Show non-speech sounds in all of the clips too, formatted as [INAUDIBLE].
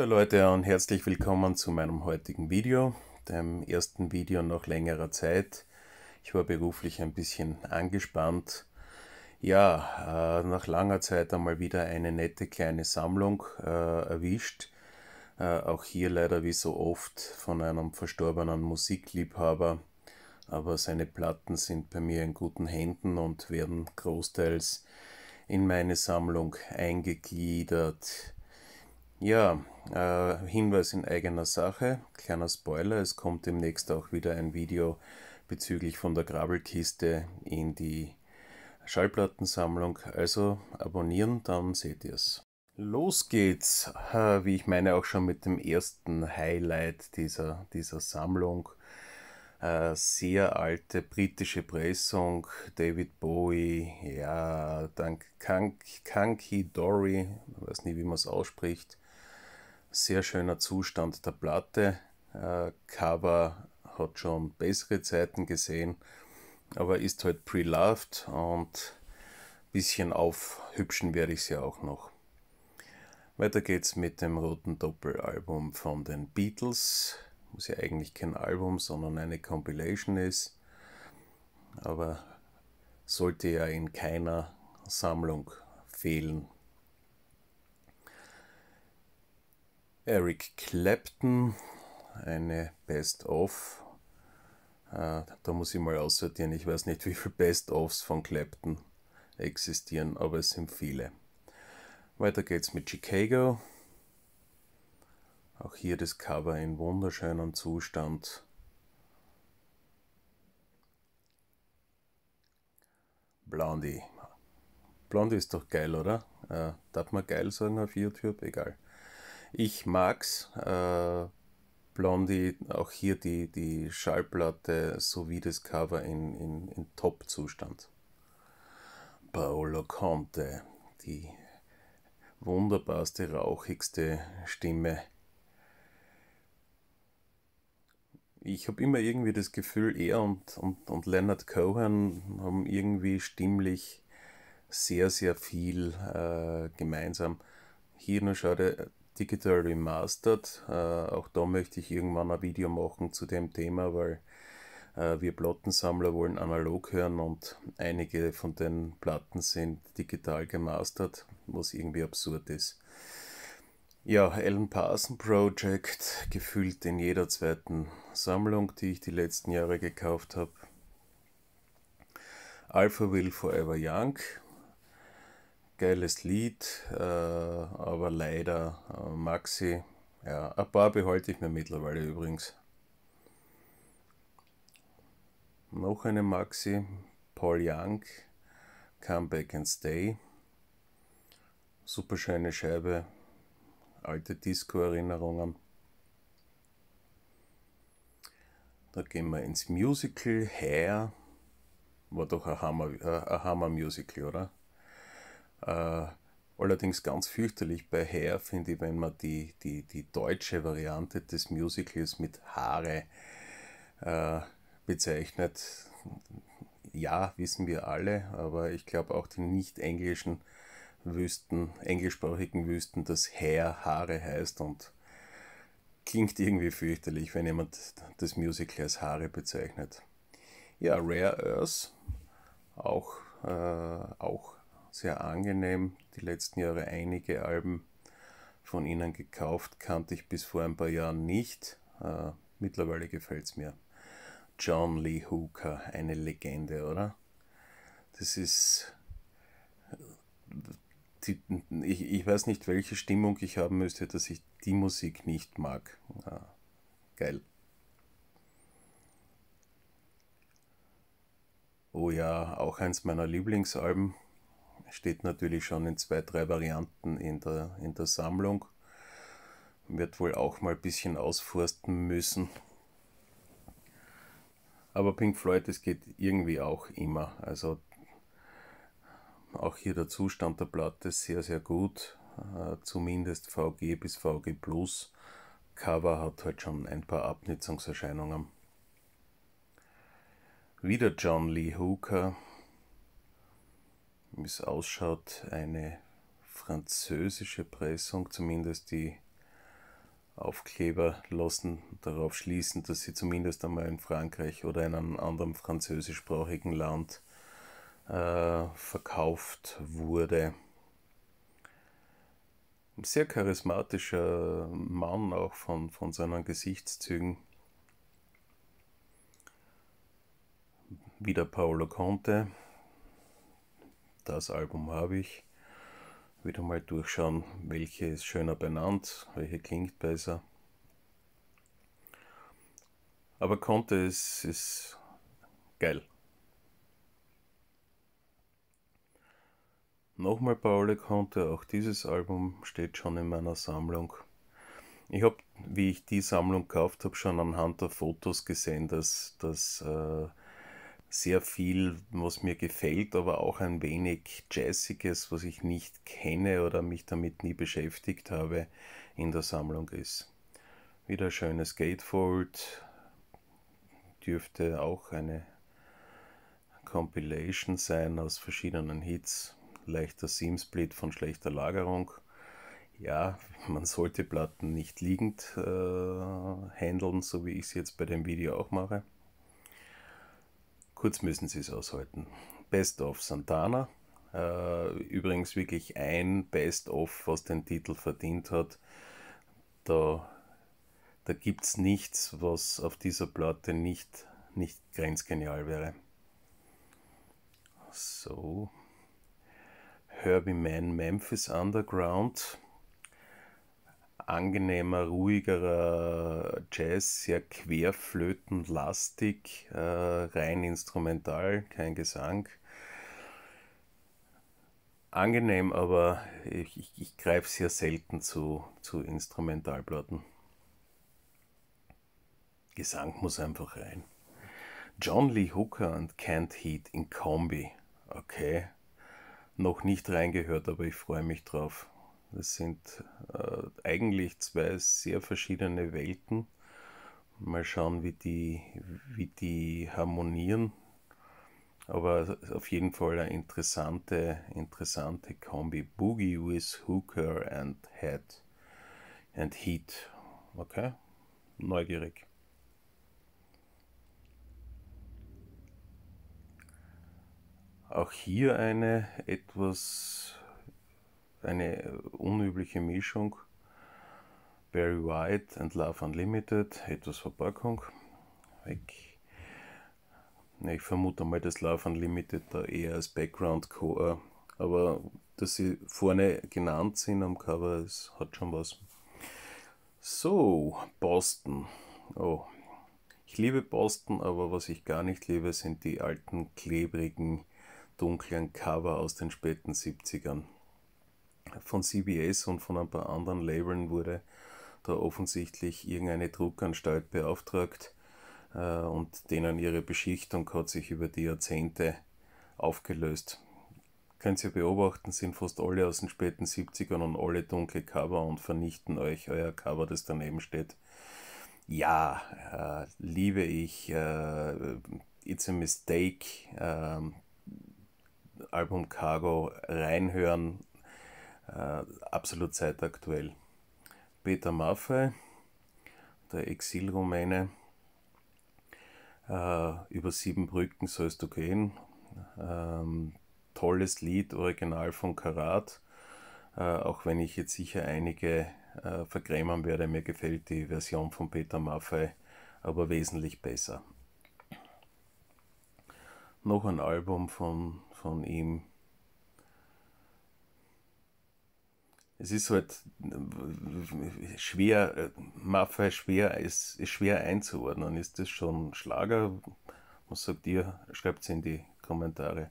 Hallo Leute und herzlich willkommen zu meinem heutigen Video, dem ersten Video nach längerer Zeit. Ich war beruflich ein bisschen angespannt. Ja, äh, nach langer Zeit einmal wieder eine nette kleine Sammlung äh, erwischt. Äh, auch hier leider wie so oft von einem verstorbenen Musikliebhaber. Aber seine Platten sind bei mir in guten Händen und werden großteils in meine Sammlung eingegliedert. Ja, äh, Hinweis in eigener Sache, kleiner Spoiler, es kommt demnächst auch wieder ein Video bezüglich von der Grabelkiste in die Schallplattensammlung. Also abonnieren, dann seht ihr es. Los geht's, wie ich meine auch schon mit dem ersten Highlight dieser, dieser Sammlung. Äh, sehr alte britische Pressung, David Bowie, ja, dann Kanki Dory, weiß nicht, wie man es ausspricht, sehr schöner Zustand der Platte. Äh, Cover hat schon bessere Zeiten gesehen, aber ist halt pre-loved und ein bisschen aufhübschen werde ich sie ja auch noch. Weiter geht's mit dem roten Doppelalbum von den Beatles, was ja eigentlich kein Album, sondern eine Compilation ist, aber sollte ja in keiner Sammlung fehlen. Eric Clapton, eine Best-of. Äh, da muss ich mal aussortieren, ich weiß nicht, wie viele Best-ofs von Clapton existieren, aber es sind viele. Weiter geht's mit Chicago. Auch hier das Cover in wunderschönem Zustand. Blondie. Blondie ist doch geil, oder? Äh, darf man geil sagen auf YouTube? Egal. Ich mag's. Äh, Blondie, auch hier die, die Schallplatte sowie das Cover in, in, in Top-Zustand. Paolo Conte, die wunderbarste, rauchigste Stimme. Ich habe immer irgendwie das Gefühl, er und, und, und Leonard Cohen haben irgendwie stimmlich sehr, sehr viel äh, gemeinsam. Hier nur schade, Digital Remastered. Äh, auch da möchte ich irgendwann ein Video machen zu dem Thema, weil äh, wir Plattensammler wollen analog hören und einige von den Platten sind digital gemastert, was irgendwie absurd ist. Ja, Alan Parson Project, gefühlt in jeder zweiten Sammlung, die ich die letzten Jahre gekauft habe. Alpha Will Forever Young, geiles Lied, äh, aber leider äh, Maxi. Ja, ein paar behalte ich mir mittlerweile übrigens. Noch eine Maxi, Paul Young, Come Back and Stay. Super schöne Scheibe, alte Disco-Erinnerungen. Da gehen wir ins Musical Hair. War doch ein äh, Hammer-Musical, Hammer oder? Äh, allerdings ganz fürchterlich bei Hair finde ich, wenn man die, die, die deutsche Variante des Musicals mit Haare äh, bezeichnet. Ja, wissen wir alle, aber ich glaube auch die nicht-englischen Wüsten, englischsprachigen Wüsten, dass Hair Haare heißt und klingt irgendwie fürchterlich, wenn jemand das Musical als Haare bezeichnet. Ja, Rare Earth, auch, äh, auch sehr angenehm. Die letzten Jahre einige Alben von ihnen gekauft, kannte ich bis vor ein paar Jahren nicht. Äh, mittlerweile gefällt es mir. John Lee Hooker, eine Legende, oder? Das ist. Die, ich, ich weiß nicht, welche Stimmung ich haben müsste, dass ich die Musik nicht mag. Ah, geil. Oh ja, auch eins meiner Lieblingsalben steht natürlich schon in zwei, drei Varianten in der, in der Sammlung. Wird wohl auch mal ein bisschen ausforsten müssen. Aber Pink Floyd, es geht irgendwie auch immer. Also auch hier der Zustand der Platte sehr, sehr gut. Äh, zumindest VG bis VG Plus. Cover hat halt schon ein paar Abnutzungserscheinungen. Wieder John Lee Hooker, wie es ausschaut, eine französische Pressung, zumindest die Aufkleber lassen darauf schließen, dass sie zumindest einmal in Frankreich oder in einem anderen französischsprachigen Land äh, verkauft wurde. Ein sehr charismatischer Mann, auch von, von seinen Gesichtszügen. Wieder Paolo Conte. Das Album habe ich. Wieder mal durchschauen, welche ist schöner benannt, welche klingt besser. Aber konnte es, ist geil. Nochmal Paole Conte, auch dieses Album steht schon in meiner Sammlung. Ich habe, wie ich die Sammlung gekauft habe, schon anhand der Fotos gesehen, dass, dass äh, sehr viel, was mir gefällt, aber auch ein wenig Jazziges, was ich nicht kenne oder mich damit nie beschäftigt habe, in der Sammlung ist. Wieder schönes Gatefold, dürfte auch eine Compilation sein aus verschiedenen Hits, leichter Seam-Split von schlechter Lagerung. Ja, man sollte Platten nicht liegend äh, handeln, so wie ich es jetzt bei dem Video auch mache. Kurz müssen Sie es aushalten. Best of Santana. Äh, übrigens wirklich ein Best of, was den Titel verdient hat. Da, da gibt es nichts, was auf dieser Platte nicht, nicht grenzgenial wäre. So. Herbie Man Memphis Underground angenehmer, ruhigerer Jazz, sehr querflötenlastig, äh, rein instrumental, kein Gesang. Angenehm, aber ich, ich, ich greife sehr selten zu, zu Instrumentalplatten. Gesang muss einfach rein. John Lee Hooker und Can't Heat in Kombi. Okay. Noch nicht reingehört, aber ich freue mich drauf. Das sind äh, eigentlich zwei sehr verschiedene Welten. Mal schauen, wie die, wie die harmonieren. Aber auf jeden Fall eine interessante, interessante Kombi. Boogie with Hooker and Head and Heat. Okay? Neugierig. Auch hier eine etwas eine äh, unübliche Mischung. Barry White and Love Unlimited, etwas Verpackung, weg. Ich vermute mal, dass Love Unlimited da eher als Background-Core, aber dass sie vorne genannt sind am Cover, es hat schon was. So, Boston. Oh, ich liebe Boston, aber was ich gar nicht liebe, sind die alten, klebrigen, dunklen Cover aus den späten 70ern von CBS und von ein paar anderen Labeln wurde da offensichtlich irgendeine Druckanstalt beauftragt äh, und denen ihre Beschichtung hat sich über die Jahrzehnte aufgelöst. Könnt ihr beobachten, sind fast alle aus den späten 70ern und alle dunkle Cover und vernichten euch euer Cover, das daneben steht. Ja, äh, liebe ich, äh, It's a Mistake, ähm, Album Cargo reinhören, äh, absolut zeitaktuell. Peter Maffei, der Exilrumäne, äh, über sieben Brücken sollst du gehen. Ähm, tolles Lied, original von Karat. Äh, auch wenn ich jetzt sicher einige äh, vergrämern werde, mir gefällt die Version von Peter Maffei aber wesentlich besser. Noch ein Album von, von ihm es ist halt schwer, äh, Maffei schwer, ist, ist schwer einzuordnen. Ist das schon Schlager? Was sagt ihr? Schreibt es in die Kommentare.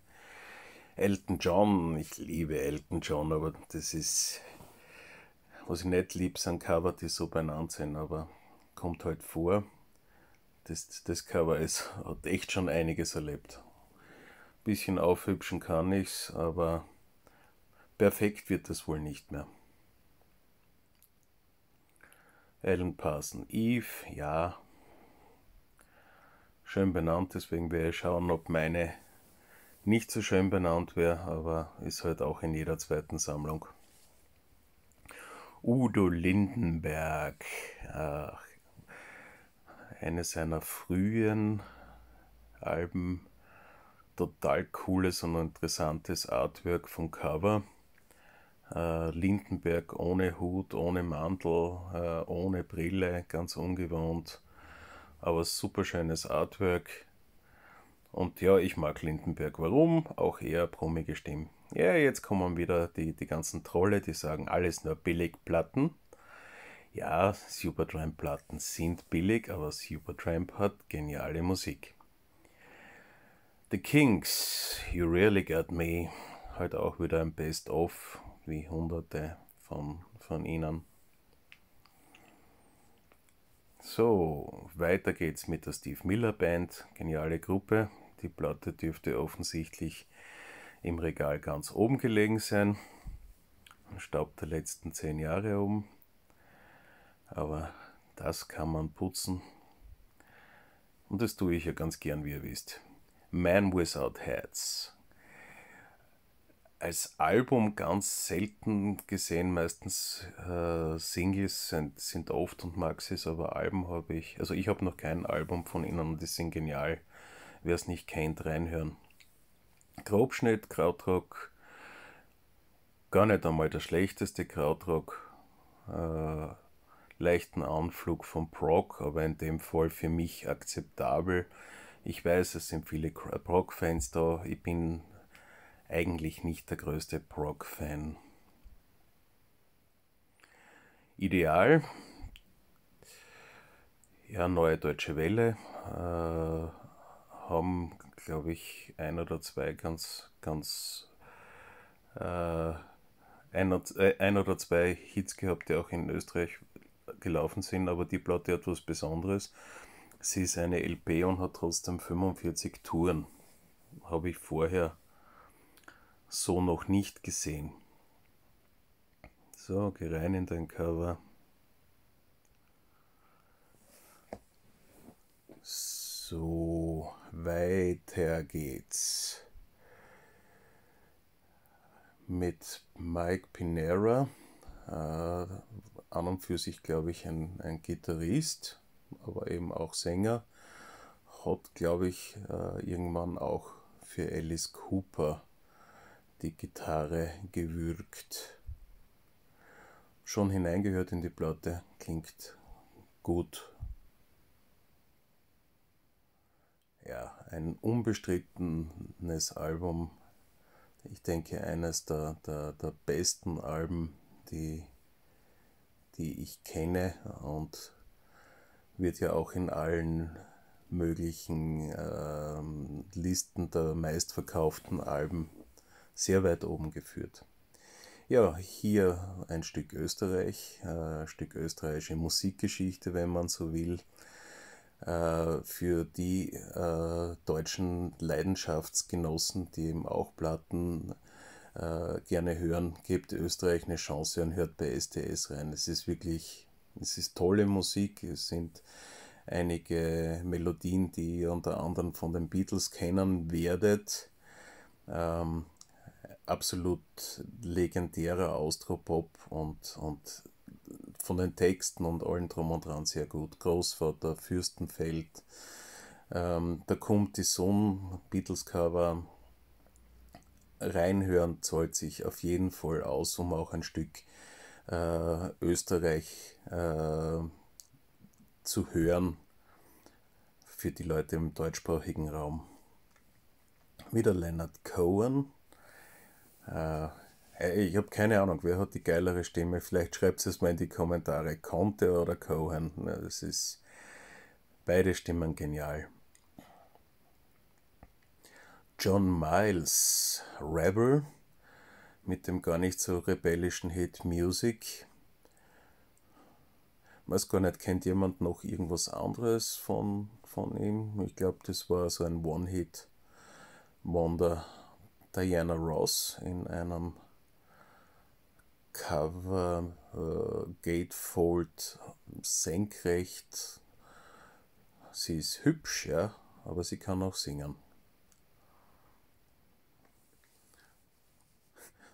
Elton John, ich liebe Elton John, aber das ist, was ich nicht liebe, sind Cover, die so benannt sind, aber kommt halt vor. Das, das Cover ist, hat echt schon einiges erlebt. Ein Bisschen aufhübschen kann ich es, aber perfekt wird das wohl nicht mehr. Alan Parson Eve, ja. Schön benannt, deswegen werde ich schauen, ob meine nicht so schön benannt wäre, aber ist halt auch in jeder zweiten Sammlung. Udo Lindenberg, ach, eine seiner frühen Alben, total cooles und interessantes Artwork vom Cover äh, Lindenberg ohne Hut, ohne Mantel, äh, ohne Brille, ganz ungewohnt, aber super schönes Artwork. Und ja, ich mag Lindenberg. Warum? Auch eher brummige Stimmen. Ja, jetzt kommen wieder die, die ganzen Trolle, die sagen, alles nur Billigplatten. Ja, Supertramp-Platten sind billig, aber Supertramp hat geniale Musik. The Kings, You Really Got Me, halt auch wieder ein Best-of wie hunderte von, von ihnen. So, weiter geht's mit der Steve Miller Band, geniale Gruppe. Die Platte dürfte offensichtlich im Regal ganz oben gelegen sein. Staub der letzten zehn Jahre oben. Aber das kann man putzen. Und das tue ich ja ganz gern, wie ihr wisst. Man Without Hats als Album ganz selten gesehen, meistens äh, Singles sind, sind oft und Maxis, aber Alben habe ich, also ich habe noch kein Album von ihnen und die sind genial. Wer es nicht kennt, reinhören. Grobschnitt, Krautrock, gar nicht einmal der schlechteste Krautrock, äh, leichten Anflug von Proc, aber in dem Fall für mich akzeptabel. Ich weiß, es sind viele proc fans da, ich bin eigentlich nicht der größte Prog-Fan. Ideal, ja, Neue Deutsche Welle äh, haben, glaube ich, ein oder zwei ganz, ganz äh, ein, äh, ein oder zwei Hits gehabt, die auch in Österreich gelaufen sind, aber die Platte hat was Besonderes. Sie ist eine LP und hat trotzdem 45 Touren. Habe ich vorher so noch nicht gesehen. So, geh rein in dein Cover. So, weiter geht's. Mit Mike Pinera, äh, an und für sich glaube ich ein, ein Gitarrist, aber eben auch Sänger, hat glaube ich äh, irgendwann auch für Alice Cooper die Gitarre gewürgt. Schon hineingehört in die Platte, klingt gut. Ja, ein unbestrittenes Album. Ich denke, eines der, der, der besten Alben, die, die ich kenne und wird ja auch in allen möglichen ähm, Listen der meistverkauften Alben sehr weit oben geführt. Ja, hier ein Stück Österreich, ein äh, Stück österreichische Musikgeschichte, wenn man so will äh, für die äh, deutschen Leidenschaftsgenossen, die eben auch Platten gerne hören, gebt Österreich eine Chance und hört bei STS rein. Es ist wirklich, es ist tolle Musik. Es sind einige Melodien, die ihr unter anderem von den Beatles kennen werdet. Ähm, absolut legendärer Austropop und, und von den Texten und allen drum und dran sehr gut. Großvater, Fürstenfeld, ähm, da kommt die Sonne, Beatles Cover. Reinhören zahlt sich auf jeden Fall aus, um auch ein Stück äh, Österreich äh, zu hören für die Leute im deutschsprachigen Raum. Wieder Leonard Cohen, äh, ich habe keine Ahnung, wer hat die geilere Stimme. Vielleicht schreibt es mal in die Kommentare. Conte oder Cohen. das ist beide Stimmen genial. John Miles, Rebel, mit dem gar nicht so rebellischen Hit Music. Ich weiß gar nicht, kennt jemand noch irgendwas anderes von, von ihm? Ich glaube, das war so ein One-Hit-Wonder. Diana Ross in einem Cover äh, Gatefold senkrecht. Sie ist hübsch, ja, aber sie kann auch singen.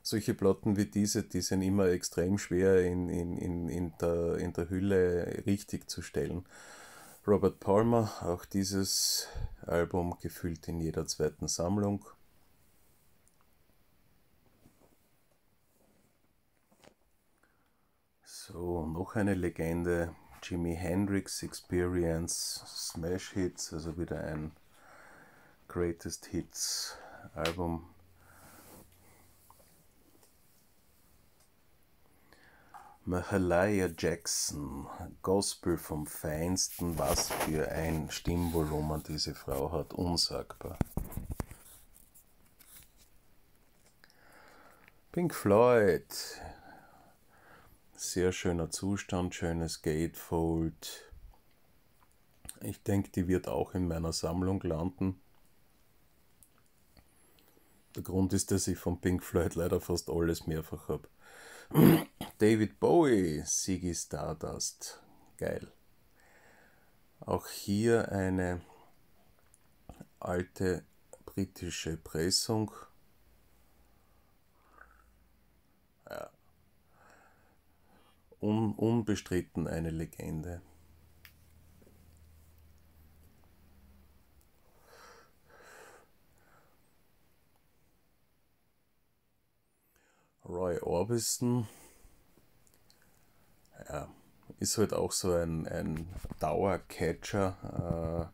Solche Platten wie diese, die sind immer extrem schwer in, in, in, in, der, in der Hülle richtig zu stellen. Robert Palmer, auch dieses Album gefühlt in jeder zweiten Sammlung. So, noch eine Legende. Jimi Hendrix Experience, Smash Hits, also wieder ein Greatest Hits Album. Mahalia Jackson, Gospel vom Feinsten, was für ein Stimmvolumen diese Frau hat, unsagbar. Pink Floyd, sehr schöner Zustand, schönes Gatefold. Ich denke, die wird auch in meiner Sammlung landen. Der Grund ist, dass ich von Pink Floyd leider fast alles mehrfach habe. [CLEARS THROAT] David Bowie, Siggy Stardust. Geil. Auch hier eine alte britische Pressung un, unbestritten eine Legende. Roy Orbison ja, ist halt auch so ein, ein Dauercatcher,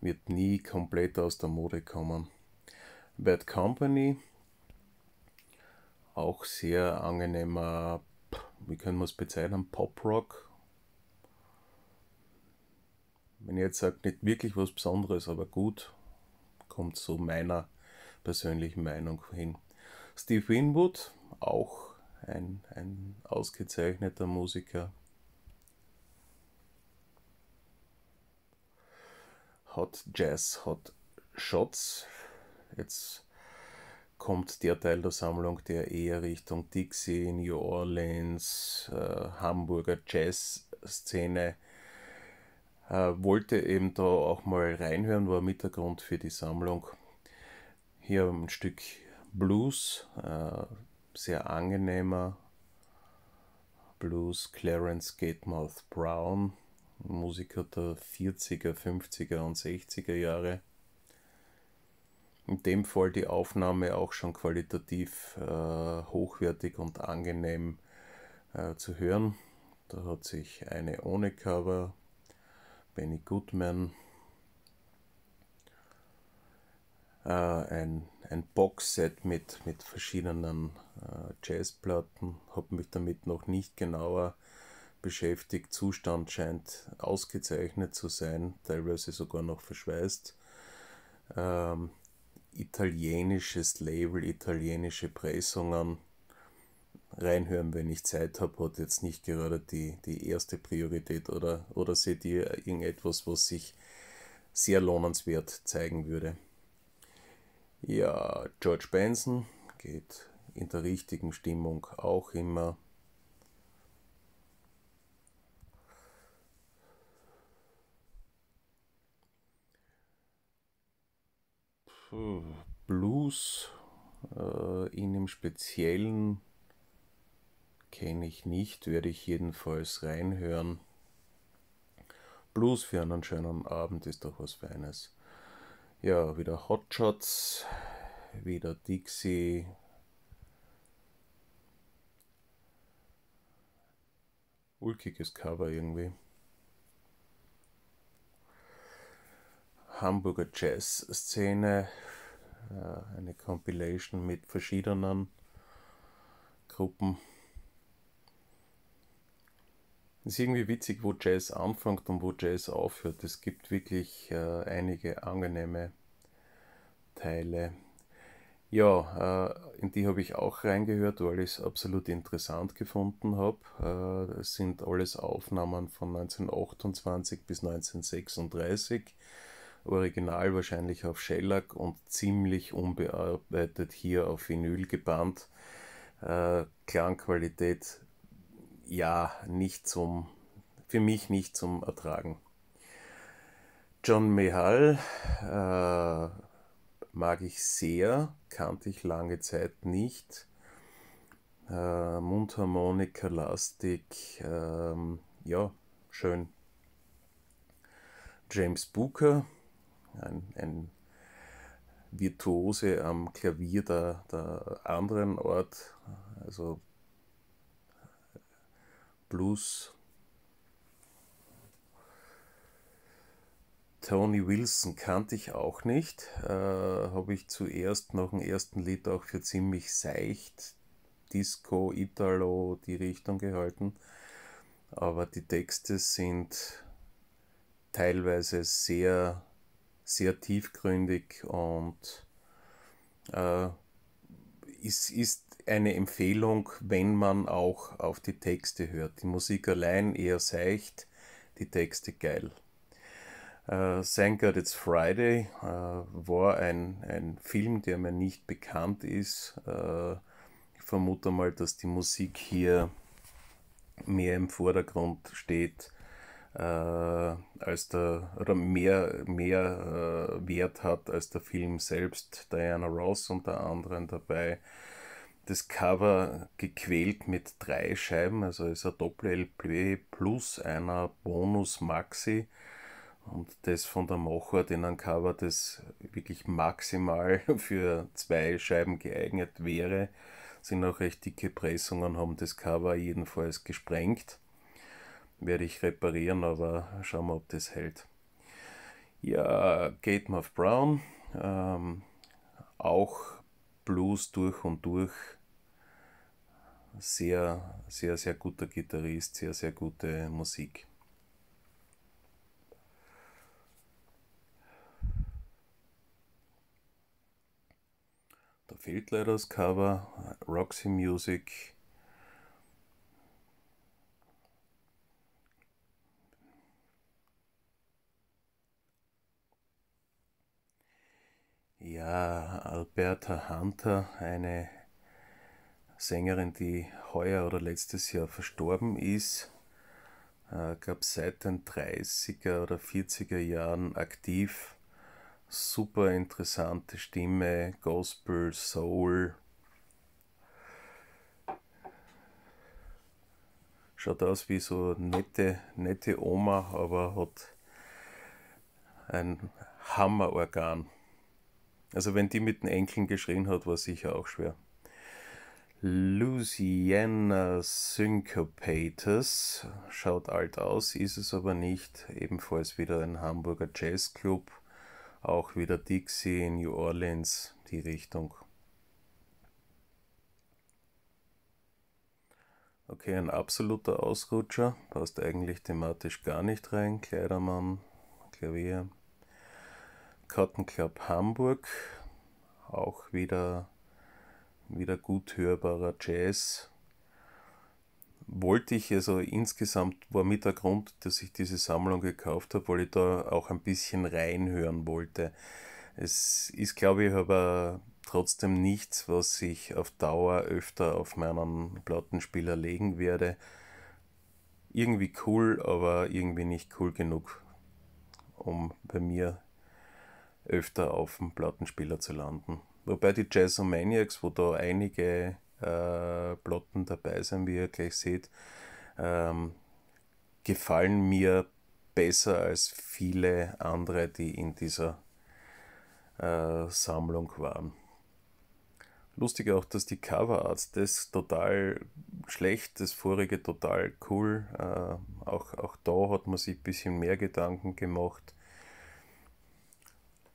äh, wird nie komplett aus der Mode kommen. Bad Company, auch sehr angenehmer wie können wir es bezeichnen, Pop-Rock. Wenn ich jetzt sage, nicht wirklich was Besonderes, aber gut, kommt so meiner persönlichen Meinung hin. Steve Winwood, auch ein, ein ausgezeichneter Musiker, hat Jazz, hat Shots. Jetzt kommt der Teil der Sammlung, der eher Richtung Dixie, New Orleans, äh, Hamburger Jazz-Szene äh, wollte eben da auch mal reinhören, war Mittelgrund für die Sammlung. Hier ein Stück Blues, äh, sehr angenehmer Blues, Clarence Gatemouth Brown, Musiker der 40er, 50er und 60er Jahre in dem Fall die Aufnahme auch schon qualitativ äh, hochwertig und angenehm äh, zu hören. Da hat sich eine ohne Cover, Benny Goodman, äh, ein, ein Boxset mit, mit verschiedenen äh, Jazzplatten, habe mich damit noch nicht genauer beschäftigt. Zustand scheint ausgezeichnet zu sein, teilweise sogar noch verschweißt. Ähm, italienisches Label, italienische Pressungen reinhören, wenn ich Zeit habe, hat jetzt nicht gerade die, die erste Priorität oder, oder seht ihr irgendetwas, was sich sehr lohnenswert zeigen würde. Ja, George Benson geht in der richtigen Stimmung auch immer Blues äh, in dem Speziellen kenne ich nicht, werde ich jedenfalls reinhören. Blues für einen schönen Abend ist doch was Feines. Ja, wieder Hotshots, wieder Dixie. Ulkiges Cover irgendwie. Hamburger Jazz-Szene, äh, eine Compilation mit verschiedenen Gruppen. Es ist irgendwie witzig, wo Jazz anfängt und wo Jazz aufhört. Es gibt wirklich äh, einige angenehme Teile. Ja, äh, in die habe ich auch reingehört, weil ich es absolut interessant gefunden habe. Äh, es äh, sind alles Aufnahmen von 1928 bis 1936 original wahrscheinlich auf Shellac und ziemlich unbearbeitet hier auf Vinyl gebannt. Äh, Klangqualität ja nicht zum, für mich nicht zum Ertragen. John Mehal äh, mag ich sehr, kannte ich lange Zeit nicht. Äh, Mundharmonika, Lastik, äh, ja, schön. James Booker ein, ein Virtuose am Klavier der, der anderen Art, also Blues. Tony Wilson kannte ich auch nicht, äh, habe ich zuerst nach dem ersten Lied auch für ziemlich seicht Disco, Italo, die Richtung gehalten, aber die Texte sind teilweise sehr sehr tiefgründig und äh, ist, ist eine Empfehlung, wenn man auch auf die Texte hört. Die Musik allein eher seicht, die Texte geil. Äh, Thank God It's Friday äh, war ein, ein Film, der mir nicht bekannt ist. Äh, ich vermute mal, dass die Musik hier mehr im Vordergrund steht äh, als der, oder mehr, mehr äh, Wert hat als der Film selbst. Diana Ross unter anderem dabei. Das Cover gequält mit drei Scheiben, also ist ein Doppel-LP plus einer Bonus-Maxi. Und das von der Machart den ein Cover, das wirklich maximal [LAUGHS] für zwei Scheiben geeignet wäre, sind auch recht dicke Pressungen, haben das Cover jedenfalls gesprengt werde ich reparieren, aber schauen wir, ob das hält. Ja, Kate Muff Brown, ähm, auch Blues durch und durch. Sehr, sehr, sehr guter Gitarrist, sehr, sehr gute Musik. Da fehlt leider das Cover, Roxy Music Ja, Alberta Hunter, eine Sängerin, die heuer oder letztes Jahr verstorben ist, äh, gab seit den 30er oder 40er Jahren aktiv. Super interessante Stimme, Gospel, Soul. Schaut aus wie so nette, nette Oma, aber hat ein Hammerorgan. Also wenn die mit den Enkeln geschrien hat, war sicher auch schwer. Louisiana Syncopators schaut alt aus, ist es aber nicht. Ebenfalls wieder ein Hamburger Jazzclub, auch wieder Dixie in New Orleans, die Richtung. Okay, ein absoluter Ausrutscher, passt eigentlich thematisch gar nicht rein. Kleidermann, Klavier. Cotton Club Hamburg, auch wieder, wieder gut hörbarer Jazz. Wollte ich also insgesamt war mit der Grund, dass ich diese Sammlung gekauft habe, weil ich da auch ein bisschen reinhören wollte. Es ist, glaube ich, aber trotzdem nichts, was ich auf Dauer öfter auf meinen Plattenspieler legen werde. Irgendwie cool, aber irgendwie nicht cool genug, um bei mir öfter auf dem Plattenspieler zu landen. Wobei die Jazz Maniacs, wo da einige äh, Platten dabei sind, wie ihr gleich seht, ähm, gefallen mir besser als viele andere, die in dieser äh, Sammlung waren. Lustig auch, dass die Coverarts das total schlecht, das vorige total cool. Äh, auch, auch da hat man sich ein bisschen mehr Gedanken gemacht.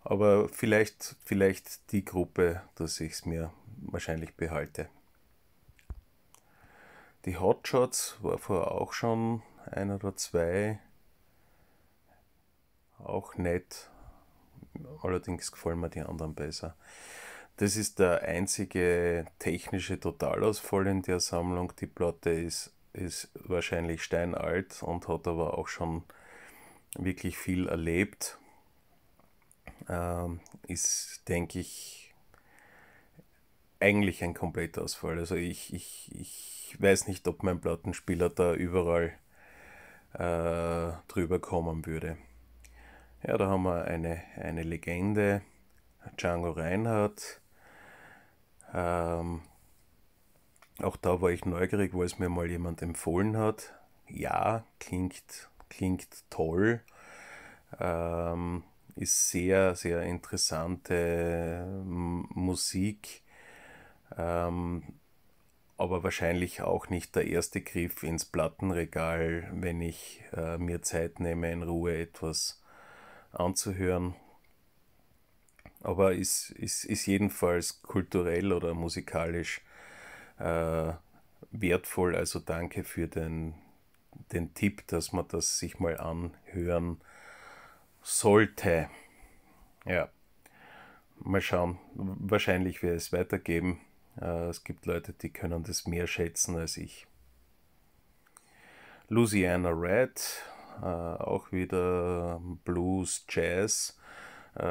Aber vielleicht, vielleicht die Gruppe, dass ich es mir wahrscheinlich behalte. Die Hotshots war vorher auch schon ein oder zwei. Auch nett. Allerdings gefallen mir die anderen besser. Das ist der einzige technische Totalausfall in der Sammlung. Die Platte ist, ist wahrscheinlich steinalt und hat aber auch schon wirklich viel erlebt. Ähm, ist, denke ich, eigentlich ein Komplettausfall. Also ich, ich, ich weiß nicht, ob mein Plattenspieler da überall äh, drüber kommen würde. Ja, da haben wir eine, eine Legende, Django Reinhardt. Ähm, auch da war ich neugierig, weil es mir mal jemand empfohlen hat. Ja, klingt, klingt toll. Ähm, ist sehr, sehr interessante ähm, Musik, ähm, aber wahrscheinlich auch nicht der erste Griff ins Plattenregal, wenn ich äh, mir Zeit nehme, in Ruhe etwas anzuhören. Aber ist, ist, ist jedenfalls kulturell oder musikalisch äh, wertvoll. Also danke für den, den Tipp, dass man das sich mal anhören kann sollte. Ja, mal schauen. Wahrscheinlich wird es weitergeben. Äh, es gibt Leute, die können das mehr schätzen als ich. Louisiana Red, äh, auch wieder Blues, Jazz. Äh,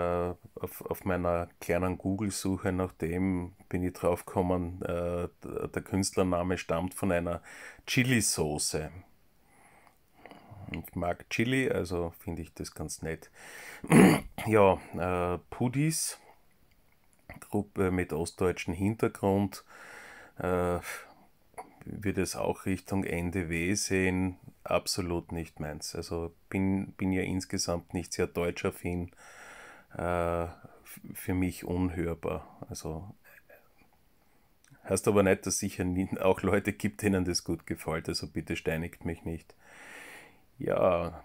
auf, auf, meiner kleinen Google-Suche nach dem bin ich draufgekommen, äh, der Künstlername stammt von einer Chili-Soße. Ich mag Chili, also finde ich das ganz nett. [CLEARS THROAT] ja, äh, Pudis, Gruppe mit ostdeutschem Hintergrund. Äh, wird es auch Richtung NDW sehen, absolut nicht meins. Also bin, bin ja insgesamt nicht sehr deutschaffin, äh, für mich unhörbar. Also heißt aber nicht, dass es sicher [LAUGHS] auch Leute gibt, denen das gut gefällt. Also bitte steinigt mich nicht. Ja,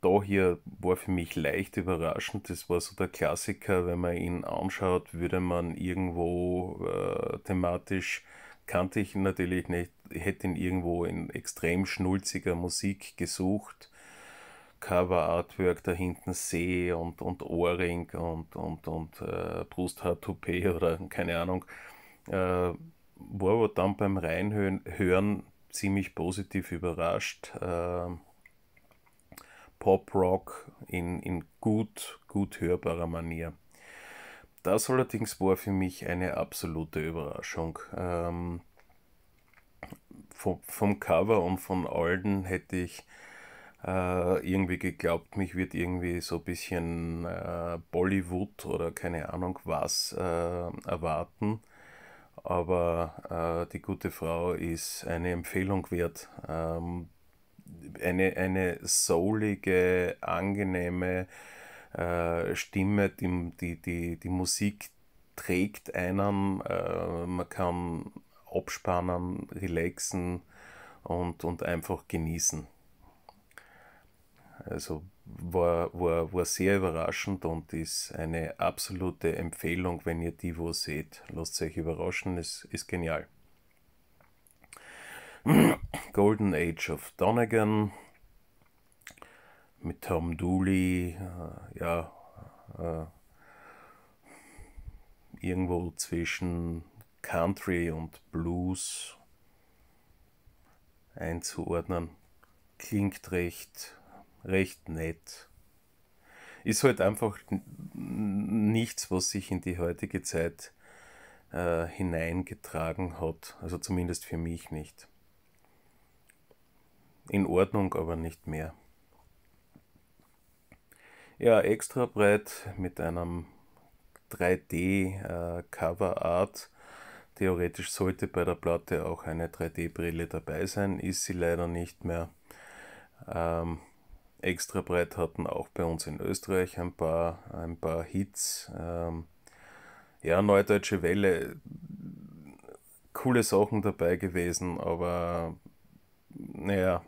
da hier war für mich leicht überraschend. Das war so der Klassiker, wenn man ihn anschaut, würde man irgendwo äh, thematisch, kannte ich ihn natürlich nicht, hätte ihn irgendwo in extrem schnulziger Musik gesucht. Cover-Artwork da hinten See und, und Ohrring und, und, und äh, Brusthaar-Toupet oder keine Ahnung. Äh, war aber dann beim Reinhören ziemlich positiv überrascht. Ähm, Pop-Rock in, in gut, gut hörbarer Manier. Das allerdings war für mich eine absolute Überraschung. Ähm, vom, vom, Cover und von Alden hätte ich äh, irgendwie geglaubt, mich wird irgendwie so ein bisschen äh, Bollywood oder keine Ahnung was äh, erwarten aber äh, die gute Frau ist eine Empfehlung wert. Ähm, eine, eine soulige, angenehme äh, Stimme, die, die, die, die Musik trägt einen, äh, man kann abspannen, relaxen und, und einfach genießen. Also war, war, war sehr überraschend und ist eine absolute Empfehlung, wenn ihr die wo seht. Lasst euch überraschen, es ist genial. [CLEARS THROAT] Golden Age of Donegan mit Tom Dooley, äh, ja, äh, irgendwo zwischen Country und Blues einzuordnen. Klingt recht recht nett. Ist halt einfach nichts, was sich in die heutige Zeit äh, hineingetragen hat. Also zumindest für mich nicht. In Ordnung, aber nicht mehr. Ja, extra breit mit einem 3D-Cover-Art. Äh, Theoretisch sollte bei der Platte auch eine 3D-Brille dabei sein, ist sie leider nicht mehr. Ähm, extra breit hatten auch bei uns in Österreich ein paar, ein paar Hits. Ähm, ja, Neudeutsche Welle, coole Sachen dabei gewesen, aber naja,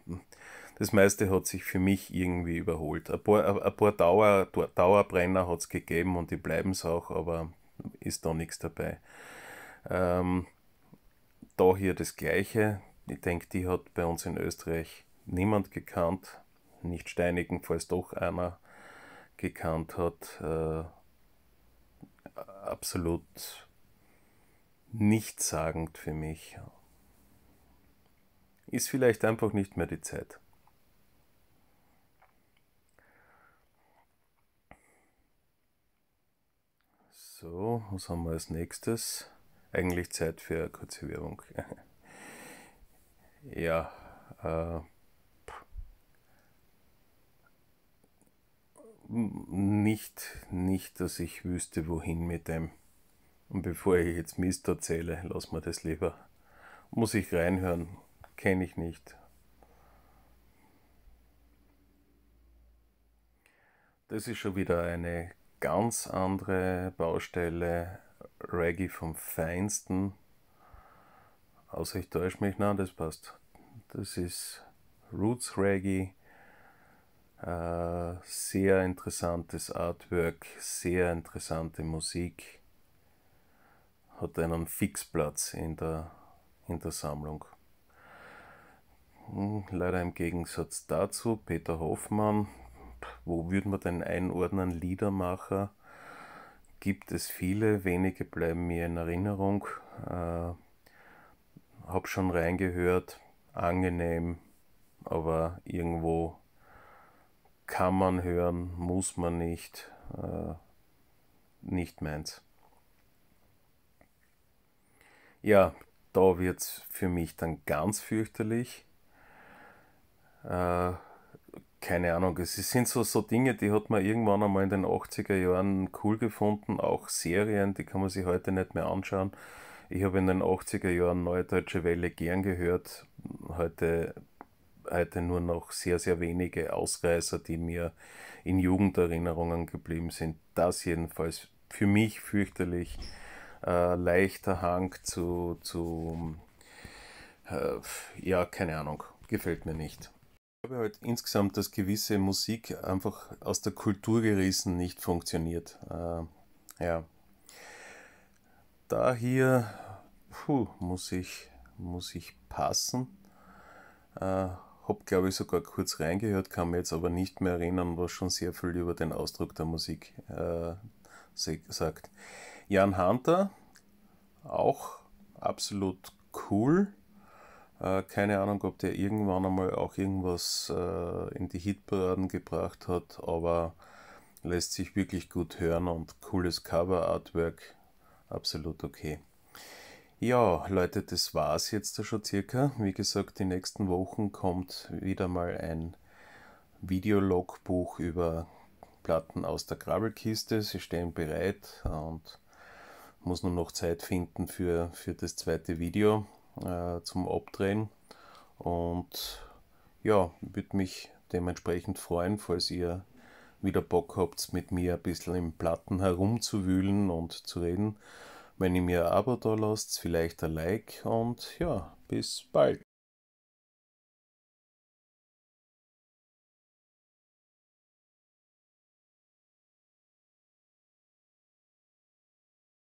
das meiste hat sich für mich irgendwie überholt. Ein paar, ein paar Dauer, Dauerbrenner hat es gegeben und die bleiben es auch, aber ist da nichts dabei. Ähm, da hier das Gleiche. Ich denke, die hat bei uns in Österreich niemand gekannt nicht steinigen, falls doch einer gekannt hat. Äh, absolut nichtssagend für mich. Ist vielleicht einfach nicht mehr die Zeit. So, was haben wir als nächstes? Eigentlich Zeit für eine kurze Werbung. [LAUGHS] ja, äh, nicht, nicht, dass ich wüsste, wohin mit dem. Und bevor ich jetzt Mist erzähle, lass mir das lieber. Muss ich reinhören, kenne ich nicht. Das ist schon wieder eine ganz andere Baustelle. Reggae vom Feinsten. Außer ich täusche mich, nein, das passt. Das ist Roots Reggae äh, sehr interessantes Artwork, sehr interessante Musik. Hat einen Fixplatz in der, in der Sammlung. Hm, leider im Gegensatz dazu Peter Hoffmann. Wo würden wir denn einordnen? Liedermacher. Gibt es viele, wenige bleiben mir in Erinnerung. Äh, hab schon reingehört, angenehm, aber irgendwo kann man hören, muss man nicht, äh, nicht meins. Ja, da wird es für mich dann ganz fürchterlich. Äh, keine Ahnung, es sind so, so Dinge, die hat man irgendwann einmal in den 80er Jahren cool gefunden, auch Serien, die kann man sich heute nicht mehr anschauen. Ich habe in den 80er Jahren Neue Deutsche Welle gern gehört, heute heute nur noch sehr, sehr wenige Ausreißer, die mir in Jugenderinnerungen geblieben sind. Das jedenfalls für mich fürchterlich äh, leichter Hang zu, zu äh, ja, keine Ahnung, gefällt mir nicht. Ich glaube halt insgesamt, dass gewisse Musik einfach aus der Kultur gerissen nicht funktioniert. Äh, ja. Da hier puh, muss ich muss ich passen. Äh, habe, glaube ich, sogar kurz reingehört, kann mir jetzt aber nicht mehr erinnern, was schon sehr viel über den Ausdruck der Musik äh, sagt. Jan Hunter, auch absolut cool. Äh, keine Ahnung, ob der irgendwann einmal auch irgendwas äh, in die Hitparaden gebracht hat, aber lässt sich wirklich gut hören und cooles Cover-Artwork, absolut okay. Ja, Leute, das war's jetzt schon circa. Wie gesagt, die nächsten Wochen kommt wieder mal ein Videologbuch über Platten aus der Grabbelkiste. Sie stehen bereit und muss nur noch Zeit finden für, für das zweite Video äh, zum Abdrehen. Und ja, würde mich dementsprechend freuen, falls ihr wieder Bock habt, mit mir ein bisschen im Platten herumzuwühlen und zu reden. Wenn ihr mir ein Abo da lasst, vielleicht ein Like und ja, bis bald.